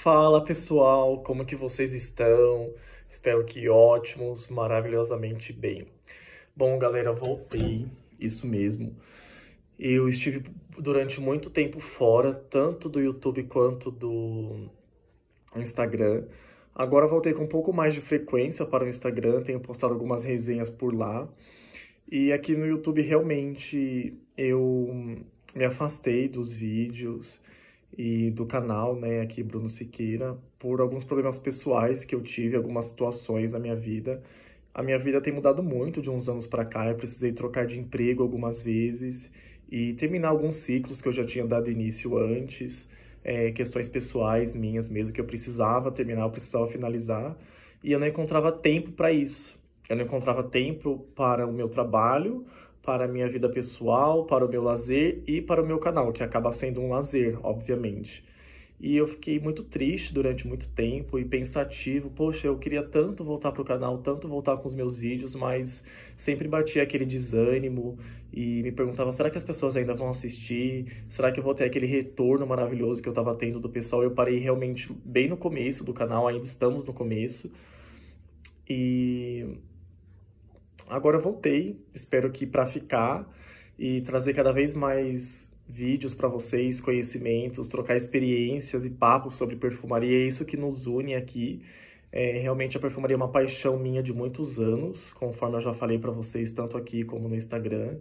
Fala pessoal, como que vocês estão? Espero que ótimos, maravilhosamente bem. Bom, galera, voltei, isso mesmo. Eu estive durante muito tempo fora, tanto do YouTube quanto do Instagram. Agora voltei com um pouco mais de frequência para o Instagram, tenho postado algumas resenhas por lá. E aqui no YouTube realmente eu me afastei dos vídeos e do canal, né, aqui Bruno Siqueira, por alguns problemas pessoais que eu tive, algumas situações na minha vida. A minha vida tem mudado muito de uns anos para cá, eu precisei trocar de emprego algumas vezes e terminar alguns ciclos que eu já tinha dado início antes, é, questões pessoais minhas mesmo que eu precisava terminar, eu precisava finalizar, e eu não encontrava tempo para isso. Eu não encontrava tempo para o meu trabalho, para a minha vida pessoal, para o meu lazer e para o meu canal, que acaba sendo um lazer, obviamente. E eu fiquei muito triste durante muito tempo e pensativo. Poxa, eu queria tanto voltar para o canal, tanto voltar com os meus vídeos, mas sempre batia aquele desânimo e me perguntava: será que as pessoas ainda vão assistir? Será que eu vou ter aquele retorno maravilhoso que eu estava tendo do pessoal? Eu parei realmente bem no começo do canal, ainda estamos no começo. E Agora eu voltei, espero que para ficar e trazer cada vez mais vídeos para vocês, conhecimentos, trocar experiências e papos sobre perfumaria. É isso que nos une aqui. É, realmente a perfumaria é uma paixão minha de muitos anos, conforme eu já falei para vocês tanto aqui como no Instagram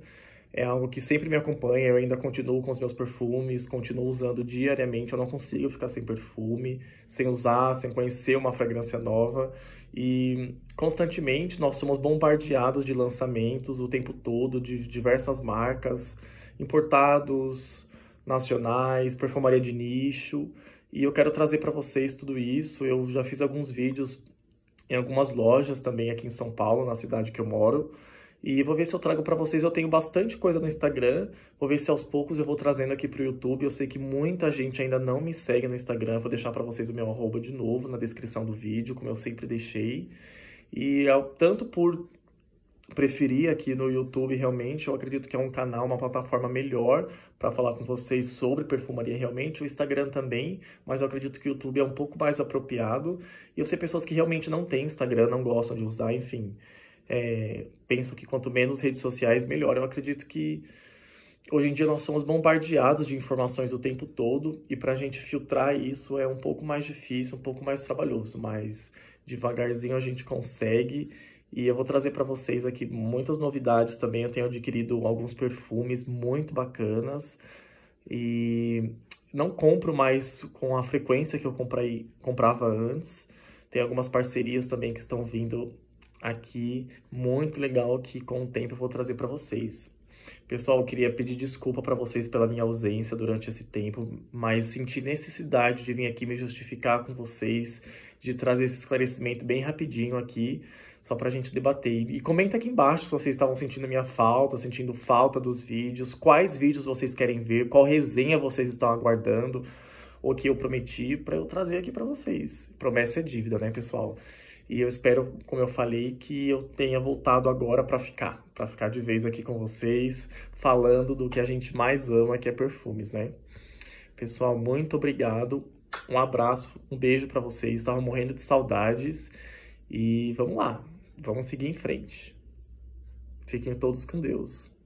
é algo que sempre me acompanha. Eu ainda continuo com os meus perfumes, continuo usando diariamente. Eu não consigo ficar sem perfume, sem usar, sem conhecer uma fragrância nova. E constantemente nós somos bombardeados de lançamentos o tempo todo, de diversas marcas, importados, nacionais, perfumaria de nicho. E eu quero trazer para vocês tudo isso. Eu já fiz alguns vídeos em algumas lojas também aqui em São Paulo, na cidade que eu moro. E vou ver se eu trago para vocês. Eu tenho bastante coisa no Instagram. Vou ver se aos poucos eu vou trazendo aqui pro YouTube. Eu sei que muita gente ainda não me segue no Instagram. Vou deixar para vocês o meu arroba de novo na descrição do vídeo, como eu sempre deixei. E tanto por preferir aqui no YouTube realmente, eu acredito que é um canal, uma plataforma melhor para falar com vocês sobre perfumaria realmente, o Instagram também, mas eu acredito que o YouTube é um pouco mais apropriado. E eu sei pessoas que realmente não têm Instagram, não gostam de usar, enfim é, pensam que quanto menos redes sociais, melhor. Eu acredito que hoje em dia nós somos bombardeados de informações o tempo todo e para a gente filtrar isso é um pouco mais difícil, um pouco mais trabalhoso, mas devagarzinho a gente consegue. E eu vou trazer para vocês aqui muitas novidades também. Eu tenho adquirido alguns perfumes muito bacanas e não compro mais com a frequência que eu comprei, comprava antes. Tem algumas parcerias também que estão vindo aqui muito legal que com o tempo eu vou trazer para vocês. Pessoal, eu queria pedir desculpa para vocês pela minha ausência durante esse tempo, mas senti necessidade de vir aqui me justificar com vocês, de trazer esse esclarecimento bem rapidinho aqui, só para a gente debater. E comenta aqui embaixo se vocês estavam sentindo minha falta, sentindo falta dos vídeos, quais vídeos vocês querem ver, qual resenha vocês estão aguardando, o que eu prometi para eu trazer aqui para vocês. Promessa é dívida, né, pessoal? E eu espero, como eu falei, que eu tenha voltado agora para ficar, para ficar de vez aqui com vocês, falando do que a gente mais ama, que é perfumes, né? Pessoal, muito obrigado. Um abraço, um beijo para vocês. Estava morrendo de saudades e vamos lá. Vamos seguir em frente. Fiquem todos com Deus.